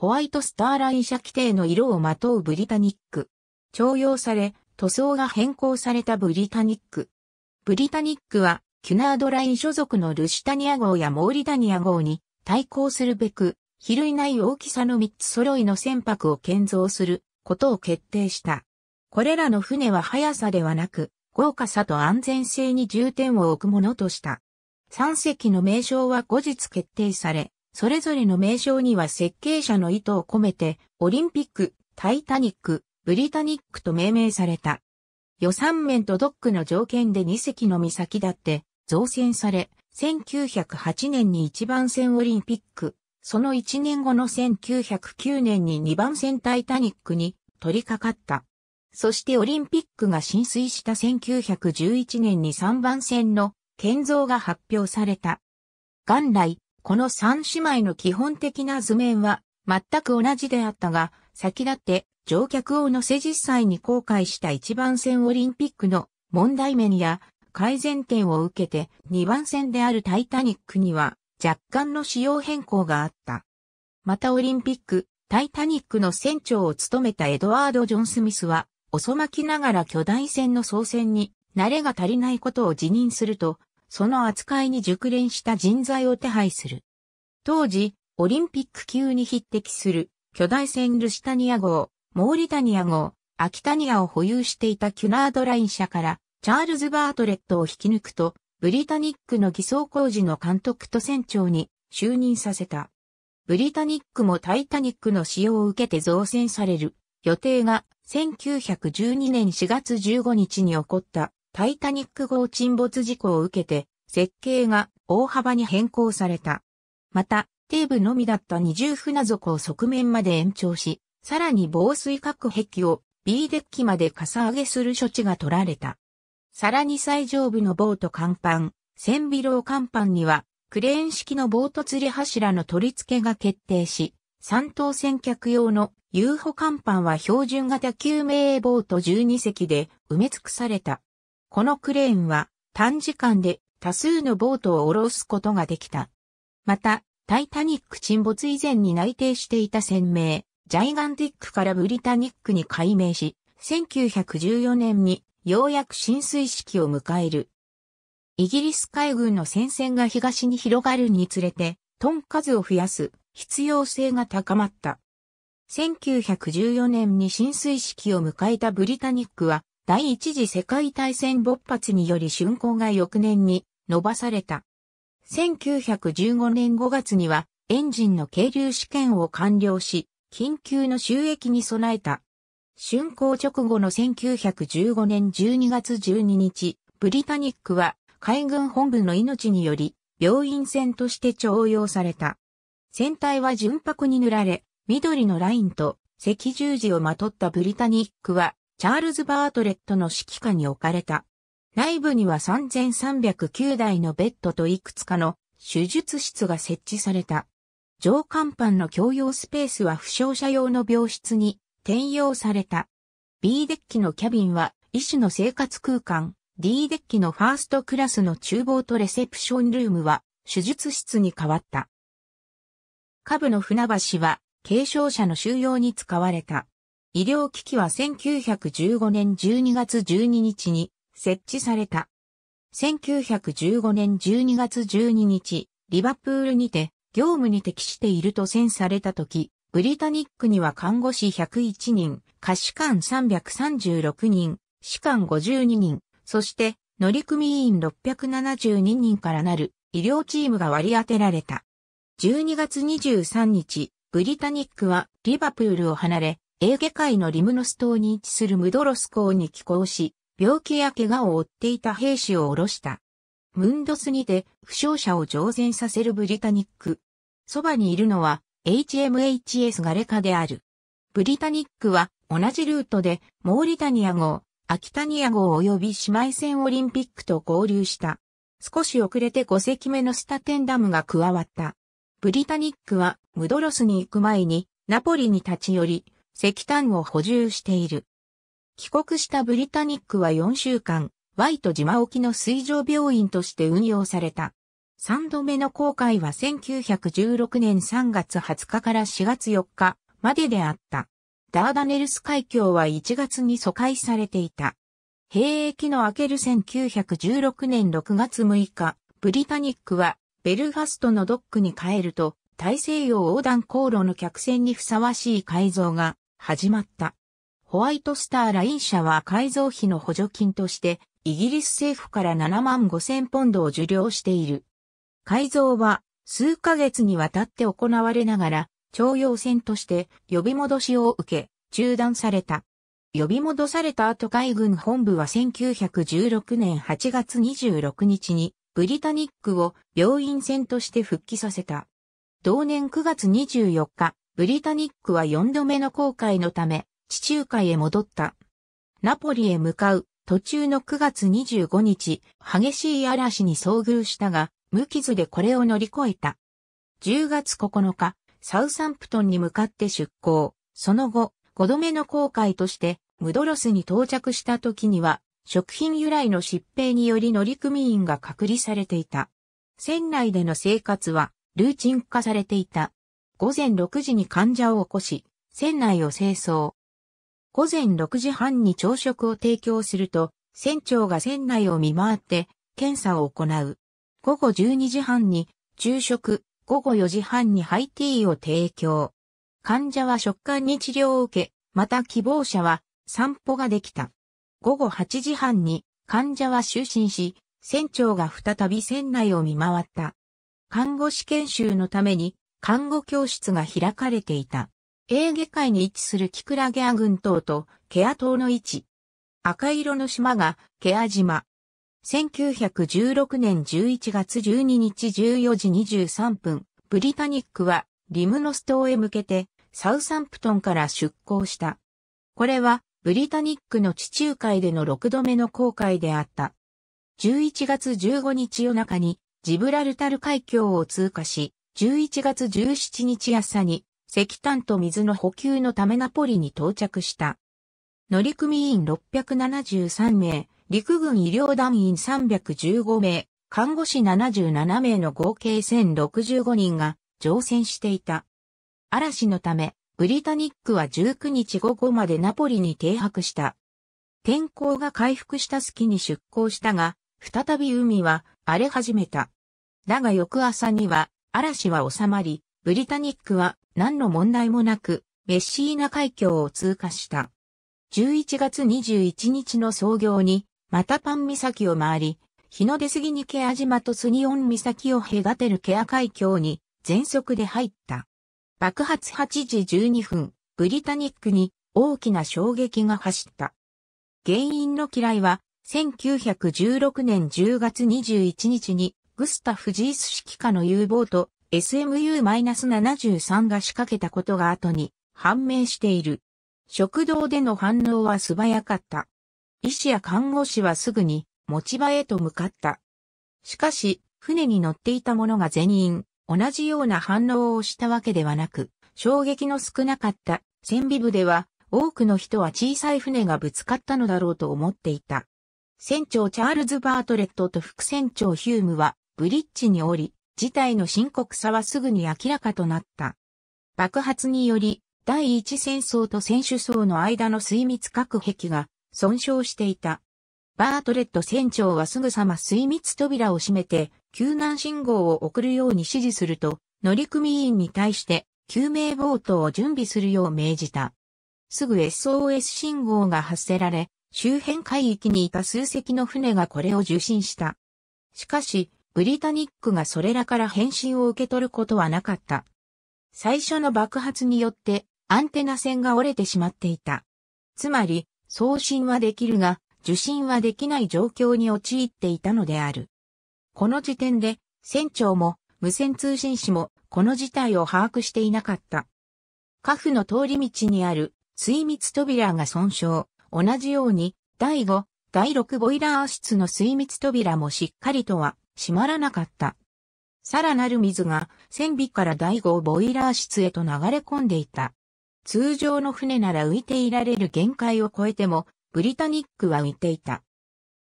ホワイトスターライン車規定の色をまとうブリタニック。徴用され、塗装が変更されたブリタニック。ブリタニックは、キュナードライン所属のルシタニア号やモーリタニア号に対抗するべく、比類ない大きさの3つ揃いの船舶を建造することを決定した。これらの船は速さではなく、豪華さと安全性に重点を置くものとした。3隻の名称は後日決定され、それぞれの名称には設計者の意図を込めて、オリンピック、タイタニック、ブリタニックと命名された。予算面とドックの条件で2隻の岬だって造船され、1908年に1番線オリンピック、その1年後の1909年に2番線タイタニックに取り掛かった。そしてオリンピックが浸水した1911年に3番線の建造が発表された。元来、この三姉妹の基本的な図面は全く同じであったが、先立って乗客を乗せ実際に公開した1番線オリンピックの問題面や改善点を受けて2番線であるタイタニックには若干の仕様変更があった。またオリンピック、タイタニックの船長を務めたエドワード・ジョン・スミスは、遅まきながら巨大船の操船に慣れが足りないことを辞任すると、その扱いに熟練した人材を手配する。当時、オリンピック級に匹敵する巨大船ルシタニア号、モーリタニア号、アキタニアを保有していたキュナードライン社からチャールズ・バートレットを引き抜くと、ブリタニックの偽装工事の監督と船長に就任させた。ブリタニックもタイタニックの使用を受けて造船される予定が1912年4月15日に起こったタイタニック号沈没事故を受けて、設計が大幅に変更された。また、底部のみだった二重船底を側面まで延長し、さらに防水隔壁を B デッキまでかさ上げする処置が取られた。さらに最上部のボート甲板、千尾楼甲板には、クレーン式のボート釣り柱の取り付けが決定し、三等船客用の遊歩甲板は標準型救命ボート12隻で埋め尽くされた。このクレーンは短時間で多数のボートを下ろすことができた。また、タイタニック沈没以前に内定していた船名、ジャイガンティックからブリタニックに改名し、1914年にようやく浸水式を迎える。イギリス海軍の戦線が東に広がるにつれて、トン数を増やす必要性が高まった。1914年に浸水式を迎えたブリタニックは、第一次世界大戦勃発により竣工が翌年に伸ばされた。1915年5月にはエンジンの軽流試験を完了し、緊急の収益に備えた。竣工直後の1915年12月12日、ブリタニックは海軍本部の命により病院船として徴用された。船体は純白に塗られ、緑のラインと赤十字をまとったブリタニックはチャールズ・バートレットの指揮下に置かれた。内部には3309台のベッドといくつかの手術室が設置された。上甲板の共用スペースは負傷者用の病室に転用された。B デッキのキャビンは医師の生活空間、D デッキのファーストクラスの厨房とレセプションルームは手術室に変わった。下部の船橋は軽症者の収容に使われた。医療機器は1915年12月12日に設置された。1915年12月12日、リバプールにて業務に適していると宣された時、ブリタニックには看護師101人、歌手官336人、士官52人、そして乗組員672人からなる医療チームが割り当てられた。12月23日、ブリタニックはリバプールを離れ、エーゲ海のリムノス島に位置するムドロス港に寄港し、病気や怪我を負っていた兵士を下ろした。ムンドスにて負傷者を乗船させるブリタニック。そばにいるのは HMHS ガレカである。ブリタニックは同じルートでモーリタニア号、アキタニア号及び姉妹船オリンピックと合流した。少し遅れて5隻目のスタテンダムが加わった。ブリタニックはムドロスに行く前にナポリに立ち寄り、石炭を補充している。帰国したブリタニックは4週間、ワイト島沖の水上病院として運用された。3度目の航海は1916年3月20日から4月4日までであった。ダーダネルス海峡は1月に疎開されていた。兵役の明ける1916年6月6日、ブリタニックはベルファストのドックに帰ると、大西洋横断航路の客船にふさわしい改造が始まった。ホワイトスターライン社は改造費の補助金として、イギリス政府から7万5千ポンドを受領している。改造は数ヶ月にわたって行われながら、徴用船として呼び戻しを受け、中断された。呼び戻された後海軍本部は1916年8月26日にブリタニックを病院船として復帰させた。同年9月24日、ブリタニックは4度目の航海のため、地中海へ戻った。ナポリへ向かう途中の9月25日、激しい嵐に遭遇したが、無傷でこれを乗り越えた。10月9日、サウサンプトンに向かって出港。その後、5度目の航海として、ムドロスに到着した時には、食品由来の疾病により乗組員が隔離されていた。船内での生活はルーチン化されていた。午前6時に患者を起こし、船内を清掃。午前6時半に朝食を提供すると、船長が船内を見回って、検査を行う。午後12時半に昼食、午後4時半にハイティーを提供。患者は食感に治療を受け、また希望者は散歩ができた。午後8時半に患者は就寝し、船長が再び船内を見回った。看護師研修のために看護教室が開かれていた。エーゲ海に位置するキクラゲア群島とケア島の位置。赤色の島がケア島。1916年11月12日14時23分、ブリタニックはリムノス島へ向けてサウサンプトンから出港した。これはブリタニックの地中海での6度目の航海であった。11月15日夜中にジブラルタル海峡を通過し、11月17日朝に石炭と水の補給のためナポリに到着した。乗組員673名、陸軍医療団員315名、看護師77名の合計1065人が乗船していた。嵐のため、ブリタニックは19日午後までナポリに停泊した。天候が回復した隙に出港したが、再び海は荒れ始めた。だが翌朝には嵐は収まり、ブリタニックは何の問題もなく、メッシーナ海峡を通過した。11月21日の創業に、またパン岬を回り、日の出過ぎにケア島とスニオン岬を隔てるケア海峡に全速で入った。爆発8時12分、ブリタニックに大きな衝撃が走った。原因の嫌いは、1916年10月21日にグスタフ・ジース指揮下の U ボート SMU-73 が仕掛けたことが後に判明している。食堂での反応は素早かった。医師や看護師はすぐに持ち場へと向かった。しかし、船に乗っていた者が全員、同じような反応をしたわけではなく、衝撃の少なかった船尾部では、多くの人は小さい船がぶつかったのだろうと思っていた。船長チャールズ・バートレットと副船長ヒュームは、ブリッジに降り、事態の深刻さはすぐに明らかとなった。爆発により、第一戦争と選手層の間の水密隔壁が損傷していた。バートレット船長はすぐさま水密扉を閉めて、救難信号を送るように指示すると、乗組員に対して救命ボートを準備するよう命じた。すぐ SOS 信号が発せられ、周辺海域にいた数隻の船がこれを受信した。しかし、ブリタニックがそれらから返信を受け取ることはなかった。最初の爆発によってアンテナ線が折れてしまっていた。つまり、送信はできるが、受信はできない状況に陥っていたのである。この時点で、船長も無線通信士もこの事態を把握していなかった。カフの通り道にある水密扉が損傷。同じように、第5、第6ボイラー室の水密扉もしっかりとは閉まらなかった。さらなる水が船尾から第5ボイラー室へと流れ込んでいた。通常の船なら浮いていられる限界を超えても、ブリタニックは浮いていた。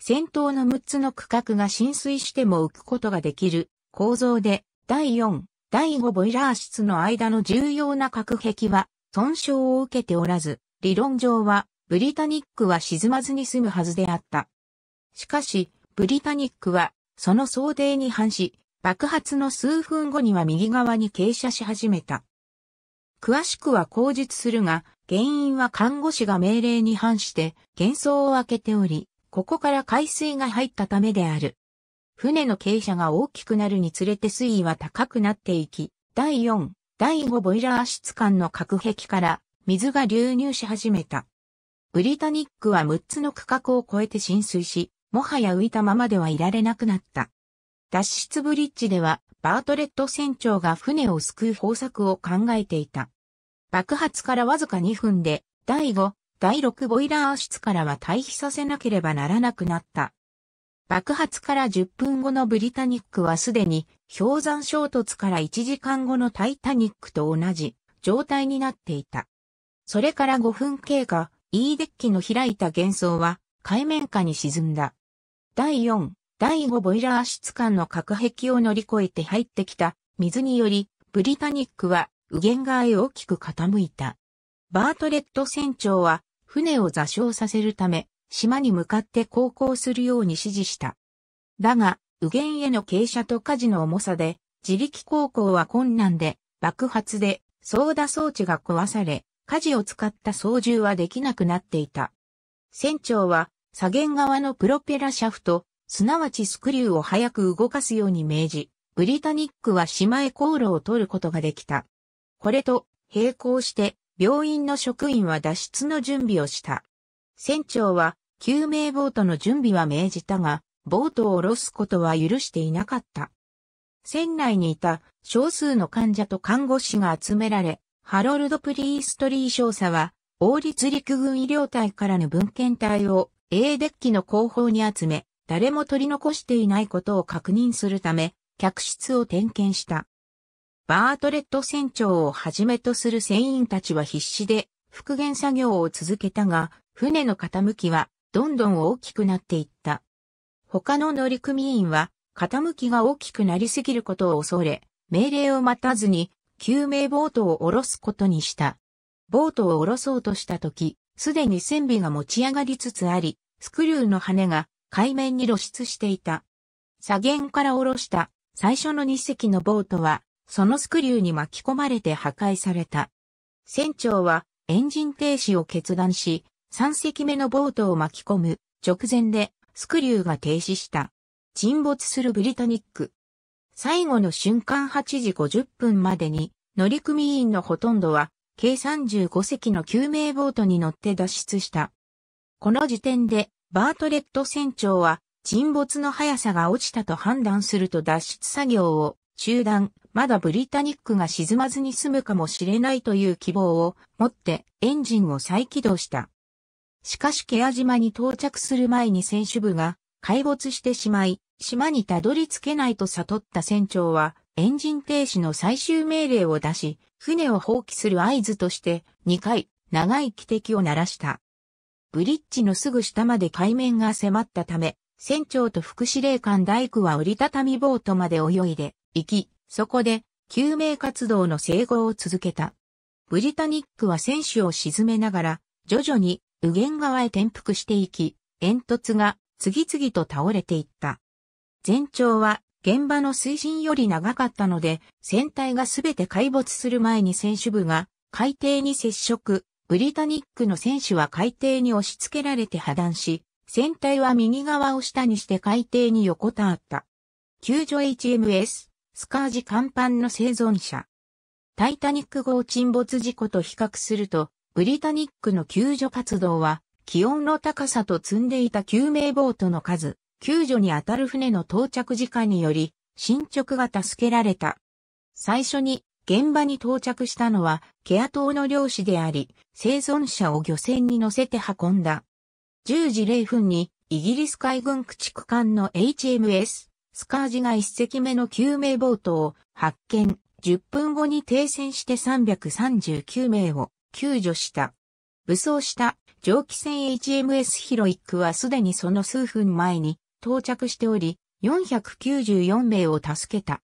先頭の6つの区画が浸水しても浮くことができる構造で、第4、第5ボイラー室の間の重要な隔壁は損傷を受けておらず、理論上はブリタニックは沈まずに済むはずであった。しかし、ブリタニックはその想定に反し、爆発の数分後には右側に傾斜し始めた。詳しくは口述するが、原因は看護師が命令に反して、幻想を開けており、ここから海水が入ったためである。船の傾斜が大きくなるにつれて水位は高くなっていき、第4、第5ボイラー室間の隔壁から水が流入し始めた。ブリタニックは6つの区画を超えて浸水し、もはや浮いたままではいられなくなった。脱出ブリッジでは、バートレット船長が船を救う方策を考えていた。爆発からわずか2分で、第5、第6ボイラー室からは退避させなければならなくなった。爆発から10分後のブリタニックはすでに氷山衝突から1時間後のタイタニックと同じ状態になっていた。それから5分経過、E デッキの開いた幻想は海面下に沈んだ。第4、第5ボイラー室間の隔壁を乗り越えて入ってきた水により、ブリタニックは右舷側へ大きく傾いた。バートレット船長は船を座礁させるため、島に向かって航行するように指示した。だが、右舷への傾斜と火事の重さで、自力航行は困難で、爆発で、操舵装置が壊され、火事を使った操縦はできなくなっていた。船長は、左舷側のプロペラシャフト、すなわちスクリューを早く動かすように命じ、ブリタニックは姉妹航路を取ることができた。これと並行して病院の職員は脱出の準備をした。船長は救命ボートの準備は命じたが、ボートを下ろすことは許していなかった。船内にいた少数の患者と看護師が集められ、ハロルド・プリーストリー少佐は王立陸軍医療隊からの文献隊を A デッキの後方に集め、誰も取り残していないことを確認するため、客室を点検した。バートレット船長をはじめとする船員たちは必死で復元作業を続けたが、船の傾きはどんどん大きくなっていった。他の乗組員は傾きが大きくなりすぎることを恐れ、命令を待たずに救命ボートを下ろすことにした。ボートを下ろそうとした時、すでに船尾が持ち上がりつつあり、スクリューの羽が海面に露出していた。左舷から下ろした最初の2隻のボートは、そのスクリューに巻き込まれて破壊された。船長はエンジン停止を決断し、3隻目のボートを巻き込む直前でスクリューが停止した。沈没するブリタニック。最後の瞬間8時50分までに乗組員のほとんどは計35隻の救命ボートに乗って脱出した。この時点で、バートレット船長は、沈没の速さが落ちたと判断すると脱出作業を中断、まだブリタニックが沈まずに済むかもしれないという希望を持ってエンジンを再起動した。しかしケア島に到着する前に船首部が海没してしまい、島にたどり着けないと悟った船長はエンジン停止の最終命令を出し、船を放棄する合図として2回長い汽笛を鳴らした。ブリッジのすぐ下まで海面が迫ったため、船長と副司令官大工は折りたたみボートまで泳いで行き、そこで救命活動の整合を続けた。ブリタニックは船首を沈めながら、徐々に右舷側へ転覆していき、煙突が次々と倒れていった。全長は現場の水深より長かったので、船体がすべて海没する前に選手部が海底に接触、ブリタニックの選手は海底に押し付けられて破断し、船体は右側を下にして海底に横たわった。救助 HMS、スカージ甲板の生存者。タイタニック号沈没事故と比較すると、ブリタニックの救助活動は、気温の高さと積んでいた救命ボートの数、救助に当たる船の到着時間により、進捗が助けられた。最初に現場に到着したのは、ケア島の漁師であり、生存者を漁船に乗せて運んだ。10時0分に、イギリス海軍駆逐艦の HMS、スカージが1隻目の救命ボートを発見、10分後に停戦して339名を救助した。武装した蒸気船 HMS ヒロイックはすでにその数分前に到着しており、494名を助けた。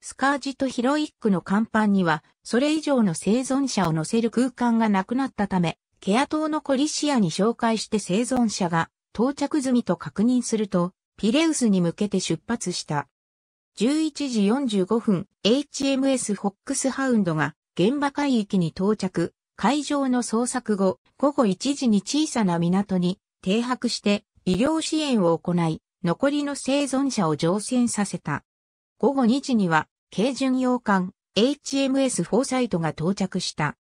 スカージとヒロイックの甲板には、それ以上の生存者を乗せる空間がなくなったため、ケア島のコリシアに紹介して生存者が到着済みと確認すると、ピレウスに向けて出発した。11時45分、HMS フォックスハウンドが現場海域に到着、海上の捜索後、午後1時に小さな港に停泊して医療支援を行い、残りの生存者を乗船させた。午後2時には、軽巡洋艦 HMS フォーサイトが到着した。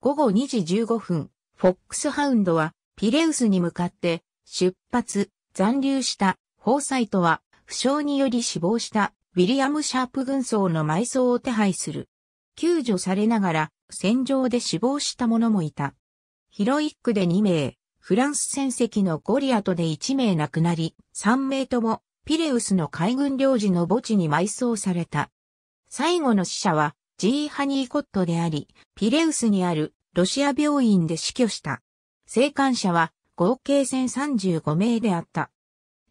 午後2時15分、フォックスハウンドはピレウスに向かって出発、残留したフォーサイトは負傷により死亡したウィリアム・シャープ軍曹の埋葬を手配する。救助されながら戦場で死亡した者もいた。ヒロイックで2名、フランス戦績のゴリアトで1名亡くなり、3名ともピレウスの海軍領事の墓地に埋葬された。最後の死者はジー・ハニーコットであり、ピレウスにあるロシア病院で死去した。生還者は合計1035名であった。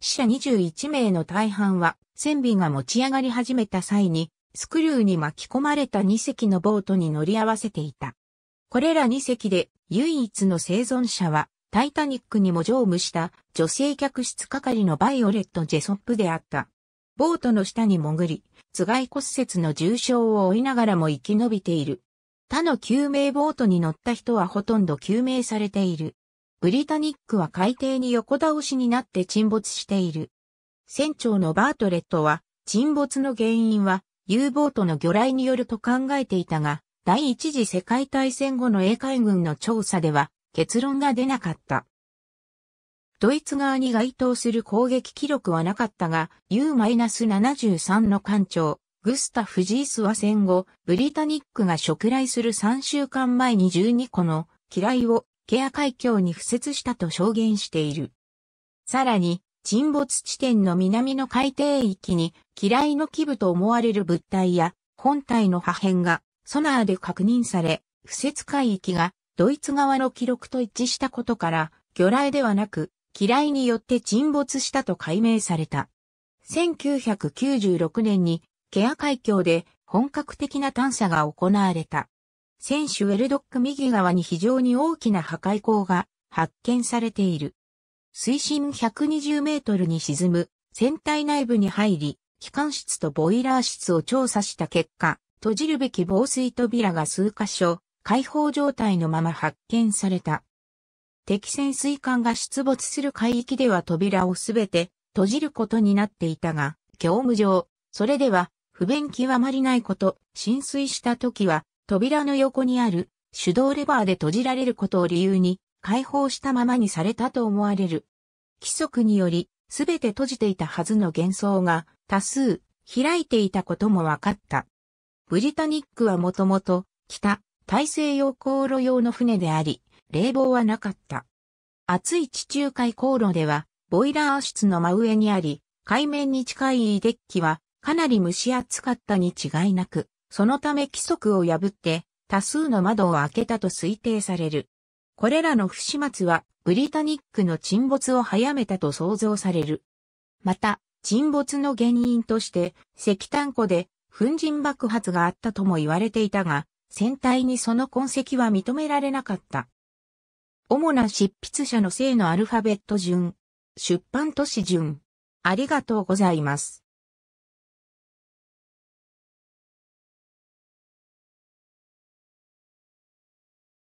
死者21名の大半は船尾が持ち上がり始めた際にスクリューに巻き込まれた2隻のボートに乗り合わせていた。これら2隻で唯一の生存者はタイタニックにも乗務した女性客室係のバイオレット・ジェソップであった。ボートの下に潜り、頭蓋骨折の重傷を負いながらも生き延びている。他の救命ボートに乗った人はほとんど救命されている。ブリタニックは海底に横倒しになって沈没している。船長のバートレットは、沈没の原因は U ボートの魚雷によると考えていたが、第一次世界大戦後の英海軍の調査では、結論が出なかった。ドイツ側に該当する攻撃記録はなかったが、U-73 の艦長、グスタフ・ジースは戦後、ブリタニックが食来する3週間前に12個の機雷をケア海峡に付設したと証言している。さらに、沈没地点の南の海底域に、機雷の基部と思われる物体や、本体の破片が、ソナーで確認され、付設海域がドイツ側の記録と一致したことから、魚雷ではなく、機雷によって沈没したと解明された。1996年に、ケア海峡で本格的な探査が行われた。船首ウェルドック右側に非常に大きな破壊口が発見されている。水深120メートルに沈む船体内部に入り、機関室とボイラー室を調査した結果、閉じるべき防水扉が数箇所解放状態のまま発見された。敵潜水艦が出没する海域では扉をすべて閉じることになっていたが、業務上、それでは不便極まりないこと、浸水した時は扉の横にある手動レバーで閉じられることを理由に解放したままにされたと思われる。規則により、すべて閉じていたはずの幻想が多数開いていたことも分かった。ブリタニックはもともと北大西洋航路用の船であり、冷房はなかった。熱い地中海航路では、ボイラー室の真上にあり、海面に近いデッキは、かなり蒸し暑かったに違いなく、そのため規則を破って、多数の窓を開けたと推定される。これらの不始末は、ブリタニックの沈没を早めたと想像される。また、沈没の原因として、石炭庫で粉塵爆発があったとも言われていたが、船体にその痕跡は認められなかった。主な執筆者の姓のアルファベット順、出版都市順。ありがとうございます。